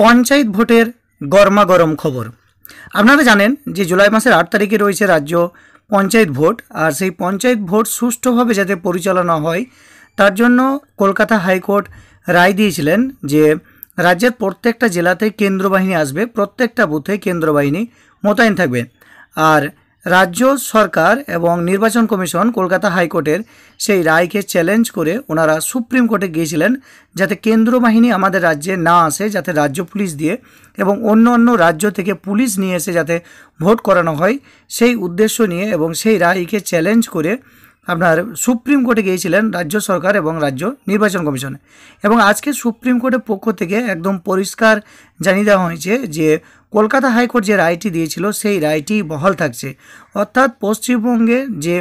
পঞ্চায়েত ভোটের গরমাগরম খবর আপনারা জানেন যে জুলাই মাসের আট তারিখে রয়েছে রাজ্য পঞ্চায়েত ভোট আর সেই পঞ্চায়েত ভোট সুষ্ঠুভাবে যাতে পরিচালনা হয় তার জন্য কলকাতা হাইকোর্ট রায় দিয়েছিলেন যে রাজ্যের প্রত্যেকটা জেলাতে কেন্দ্র বাহিনী আসবে প্রত্যেকটা বুথে কেন্দ্রবাহিনী মোতায়েন থাকবে আর রাজ্য সরকার এবং নির্বাচন কমিশন কলকাতা হাইকোর্টের সেই রায়কে চ্যালেঞ্জ করে ওনারা সুপ্রিম কোর্টে গিয়েছিলেন যাতে কেন্দ্র বাহিনী আমাদের রাজ্যে না আসে যাতে রাজ্য পুলিশ দিয়ে এবং অন্য অন্য রাজ্য থেকে পুলিশ নিয়ে এসে যাতে ভোট করানো হয় সেই উদ্দেশ্য নিয়ে এবং সেই রায়কে চ্যালেঞ্জ করে আপনার সুপ্রিম কোর্টে গিয়েছিলেন রাজ্য সরকার এবং রাজ্য নির্বাচন কমিশনে এবং আজকে সুপ্রিম কোর্টের পক্ষ থেকে একদম পরিষ্কার জানিয়ে দেওয়া হয়েছে যে কলকাতা হাইকোর্ট যে রায়টি দিয়েছিল সেই রায়টি বহাল থাকছে অর্থাৎ পশ্চিমবঙ্গে যে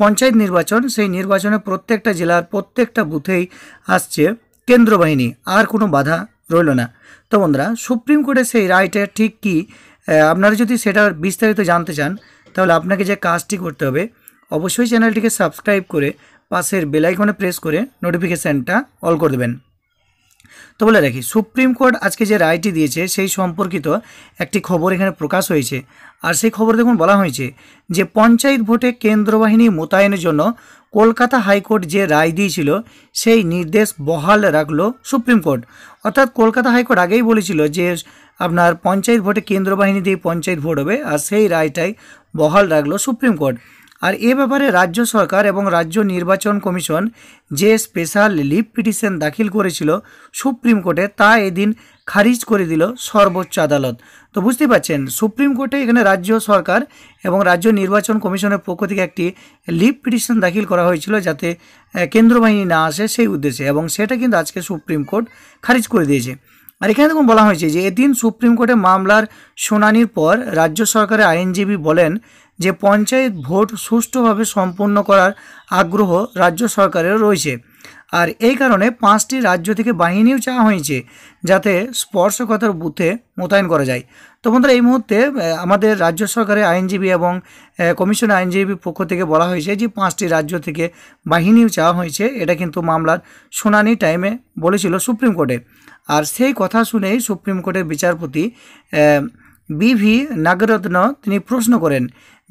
পঞ্চায়েত নির্বাচন সেই নির্বাচনে প্রত্যেকটা জেলার প্রত্যেকটা বুথেই আসছে কেন্দ্র বাহিনী আর কোনো বাধা রইল না তো বন্ধুরা সুপ্রিম কোর্টে সেই রায়টা ঠিক কি আপনারা যদি সেটা বিস্তারিত জানতে চান তাহলে আপনাকে যে কাজটি করতে হবে অবশ্যই চ্যানেলটিকে সাবস্ক্রাইব করে পাশের বেলাইকনে প্রেস করে নোটিফিকেশানটা অল করে দেবেন তো বলে রাখি সুপ্রিম কোর্ট আজকে যে রায়টি দিয়েছে সেই সম্পর্কিত একটি খবর এখানে প্রকাশ হয়েছে আর সেই খবর দেখুন বলা হয়েছে যে পঞ্চায়েত ভোটে কেন্দ্র বাহিনী মোতায়েনের জন্য কলকাতা হাইকোর্ট যে রায় দিয়েছিল সেই নির্দেশ বহাল রাখল সুপ্রিম কোর্ট অর্থাৎ কলকাতা হাইকোর্ট আগেই বলেছিল যে আপনার পঞ্চায়েত ভোটে কেন্দ্র বাহিনী দিয়ে পঞ্চায়েত ভোট হবে আর সেই রায়টাই বহাল রাখলো সুপ্রিম কোর্ট আর এ ব্যাপারে রাজ্য সরকার এবং রাজ্য নির্বাচন কমিশন যে স্পেশাল লিভ পিটিশন দাখিল করেছিল সুপ্রিম কোর্টে তা এদিন খারিজ করে দিল সর্বোচ্চ আদালত তো বুঝতে পাচ্ছেন সুপ্রিম কোর্টে এখানে রাজ্য সরকার এবং রাজ্য নির্বাচন কমিশনের পক্ষ থেকে একটি লিভ পিটিশন দাখিল করা হয়েছিল যাতে কেন্দ্রবাহিনী না আসে সেই উদ্দেশ্যে এবং সেটা কিন্তু আজকে সুপ্রিম কোর্ট খারিজ করে দিয়েছে আর এখানে দেখুন বলা হয়েছে যে এদিন সুপ্রিম কোর্টে মামলার শুনানির পর রাজ্য সরকারের আইনজীবী বলেন যে পঞ্চায়েত ভোট সুষ্ঠুভাবে সম্পন্ন করার আগ্রহ রাজ্য সরকারের রয়েছে আর এই কারণে পাঁচটি রাজ্য থেকে বাহিনীও চাওয়া হয়েছে যাতে স্পর্শকতার বুথে মোতায়েন করা যায় তো বন্ধুরা এই মুহূর্তে আমাদের রাজ্য সরকারের আইনজীবী এবং কমিশন আইনজীবীর পক্ষ থেকে বলা হয়েছে যে পাঁচটি রাজ্য থেকে বাহিনীও চাওয়া হয়েছে এটা কিন্তু মামলার শুনানি টাইমে বলেছিল সুপ্রিম কোর্টে আর সেই কথা শুনেই সুপ্রিম কোর্টের বিচারপতি বি ভি নাগরত্ন তিনি প্রশ্ন করেন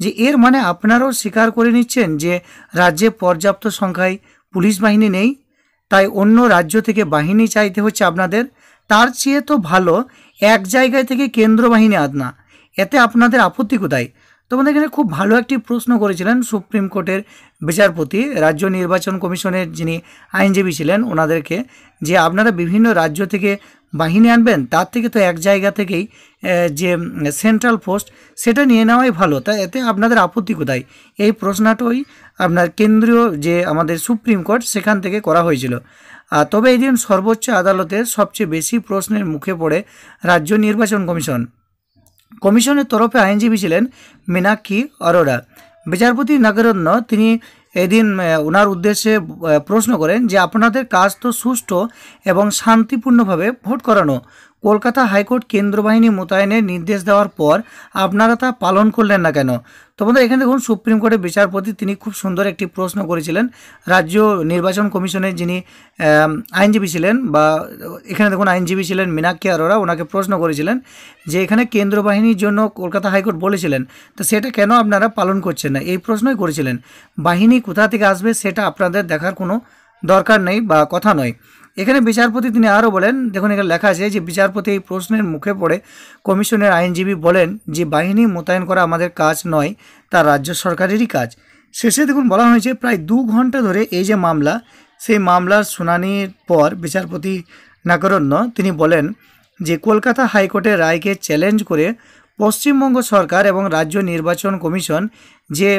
যে এর মানে আপনারাও স্বীকার করে নিচ্ছেন যে রাজ্যে পর্যাপ্ত সংখ্যায় পুলিশ বাহিনী নেই তাই অন্য রাজ্য থেকে বাহিনী চাইতে হচ্ছে আপনাদের তার চেয়ে তো ভালো এক জায়গায় থেকে কেন্দ্র বাহিনী আদনা এতে আপনাদের আপত্তি কোথায় তোমাদের এখানে খুব ভালো একটি প্রশ্ন করেছিলেন সুপ্রিম কোর্টের বিচারপতি রাজ্য নির্বাচন কমিশনের যিনি আইনজীবী ছিলেন ওনাদেরকে যে আপনারা বিভিন্ন রাজ্য থেকে বাহিনী আনবেন তার থেকে তো এক জায়গা থেকেই যে সেন্ট্রাল পোস্ট সেটা নিয়ে নেওয়াই ভালো তা এতে আপনাদের আপত্তি কোথায় এই প্রশ্নটাই আপনার কেন্দ্রীয় যে আমাদের সুপ্রিম কোর্ট সেখান থেকে করা হয়েছিল তবে এই দিন সর্বোচ্চ আদালতের সবচেয়ে বেশি প্রশ্নের মুখে পড়ে রাজ্য নির্বাচন কমিশন কমিশনের তরফে আইনজীবী ছিলেন মীনাক্ষী অরোরা বিচারপতি নাগরত্ন তিনি এদিন ওনার উদ্দেশ্যে প্রশ্ন করেন যে আপনাদের কাজ তো সুষ্ঠু এবং শান্তিপূর্ণভাবে ভোট করানো কলকাতা হাইকোর্ট কেন্দ্র বাহিনী মোতায়েনের নির্দেশ দেওয়ার পর আপনারা তা পালন করলেন না কেন তোমাদের এখানে দেখুন সুপ্রিম কোর্টের বিচারপতি তিনি খুব সুন্দর একটি প্রশ্ন করেছিলেন রাজ্য নির্বাচন কমিশনের যিনি আইনজীবী ছিলেন বা এখানে দেখুন আইনজীবী ছিলেন মীনাক্ষী আরোরা ওনাকে প্রশ্ন করেছিলেন যে এখানে কেন্দ্র বাহিনীর জন্য কলকাতা হাইকোর্ট বলেছিলেন তো সেটা কেন আপনারা পালন করছেন না এই প্রশ্নই করেছিলেন বাহিনী কোথা থেকে আসবে সেটা আপনাদের দেখার কোনো দরকার নেই বা কথা নয় এখানে বিচারপতি তিনি আরও বলেন দেখুন এখানে লেখা আছে যে বিচারপতি এই প্রশ্নের মুখে পড়ে কমিশনের আইনজীবী বলেন যে বাহিনী মোতায়েন করা আমাদের কাজ নয় তা রাজ্য সরকারেরই কাজ শেষে দেখুন বলা হয়েছে প্রায় দু ঘন্টা ধরে এই যে মামলা সেই মামলার শুনানির পর বিচারপতি নাকরণ্য তিনি বলেন যে কলকাতা হাইকোর্টের রায়কে চ্যালেঞ্জ করে পশ্চিমবঙ্গ সরকার এবং রাজ্য নির্বাচন কমিশন যে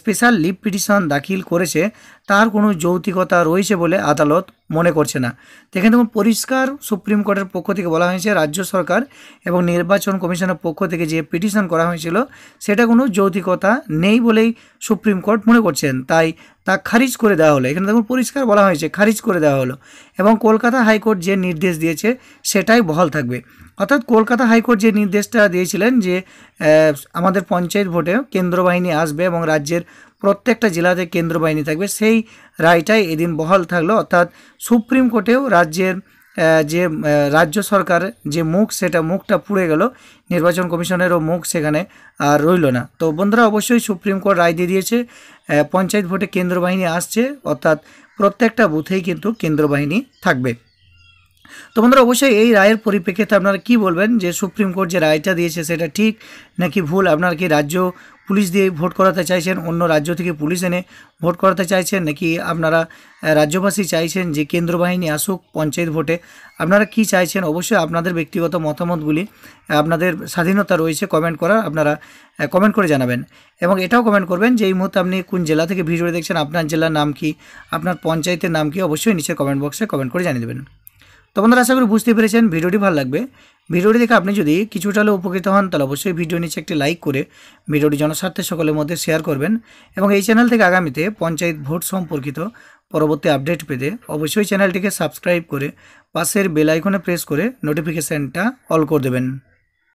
স্পেশাল লিভ পিটিশন দাখিল করেছে তার কোনো যৌতিকতা রয়েছে বলে আদালত মনে করছে না দেখেন দেখুন পরিষ্কার সুপ্রিম কোর্টের পক্ষ থেকে বলা হয়েছে রাজ্য সরকার এবং নির্বাচন কমিশনের পক্ষ থেকে যে পিটিশন করা হয়েছিল সেটা কোনো যৌতিকতা নেই বলেই সুপ্রিম কোর্ট মনে করছেন তাই তা খারিজ করে দেওয়া হলো এখানে দেখুন পরিষ্কার বলা হয়েছে খারিজ করে দেওয়া হলো এবং কলকাতা হাইকোর্ট যে নির্দেশ দিয়েছে সেটাই বহাল থাকবে অর্থাৎ কলকাতা হাইকোর্ট যে নির্দেশটা দিয়েছিলেন যে আমাদের পঞ্চায়েত ভোটে কেন্দ্র বাহিনী আসবে এবং রাজ্যের প্রত্যেকটা জেলাতে কেন্দ্র বাহিনী থাকবে সেই রায়টাই এদিন বহাল থাকলো অর্থাৎ সুপ্রিম কোর্টেও রাজ্যের যে রাজ্য সরকার যে মুখ সেটা মুখটা পুড়ে গেল নির্বাচন কমিশনেরও মুখ সেখানে আর রইল না তো বন্ধুরা অবশ্যই সুপ্রিম কোর্ট রায় দিয়ে দিয়েছে পঞ্চায়েত ভোটে কেন্দ্র বাহিনী আসছে অর্থাৎ প্রত্যেকটা বুথেই কিন্তু কেন্দ্র বাহিনী থাকবে তো বন্ধুরা অবশ্যই এই রায়ের পরিপ্রেক্ষিতে আপনারা কি বলবেন যে সুপ্রিম কোর্ট যে রায়টা দিয়েছে সেটা ঠিক নাকি ভুল আপনারা কি রাজ্য পুলিশ দিয়ে ভোট করাতে চাইছেন অন্য রাজ্য থেকে পুলিশ এনে ভোট করাতে চাইছেন নাকি আপনারা রাজ্যবাসী চাইছেন যে কেন্দ্র বাহিনী আসুক পঞ্চায়েত ভোটে আপনারা কি চাইছেন অবশ্যই আপনাদের ব্যক্তিগত মতামতগুলি আপনাদের স্বাধীনতা রয়েছে কমেন্ট করার আপনারা কমেন্ট করে জানাবেন এবং এটাও কমেন্ট করবেন যে এই মুহূর্তে আপনি কোন জেলা থেকে ভিডিও দেখছেন আপনার জেলার নাম কি আপনার পঞ্চায়েতের নাম কি অবশ্যই নিচে কমেন্ট বক্সে কমেন্ট করে জানিয়ে দেবেন তো বন্ধুরা আশা করি বুঝতে পেরেছেন ভিডিওটি ভালো লাগবে ভিডিওটি দেখে আপনি যদি কিছুটা হলেও উপকৃত হন তাহলে অবশ্যই ভিডিও নিচে একটি লাইক করে ভিডিওটি জনস্বার্থে সকলের মধ্যে শেয়ার করবেন এবং এই চ্যানেল থেকে আগামীতে পঞ্চায়েত ভোট সম্পর্কিত পরবর্তী আপডেট পেতে অবশ্যই চ্যানেলটিকে সাবস্ক্রাইব করে পাশের বেল আইকনে প্রেস করে নোটিফিকেশানটা অল করে দেবেন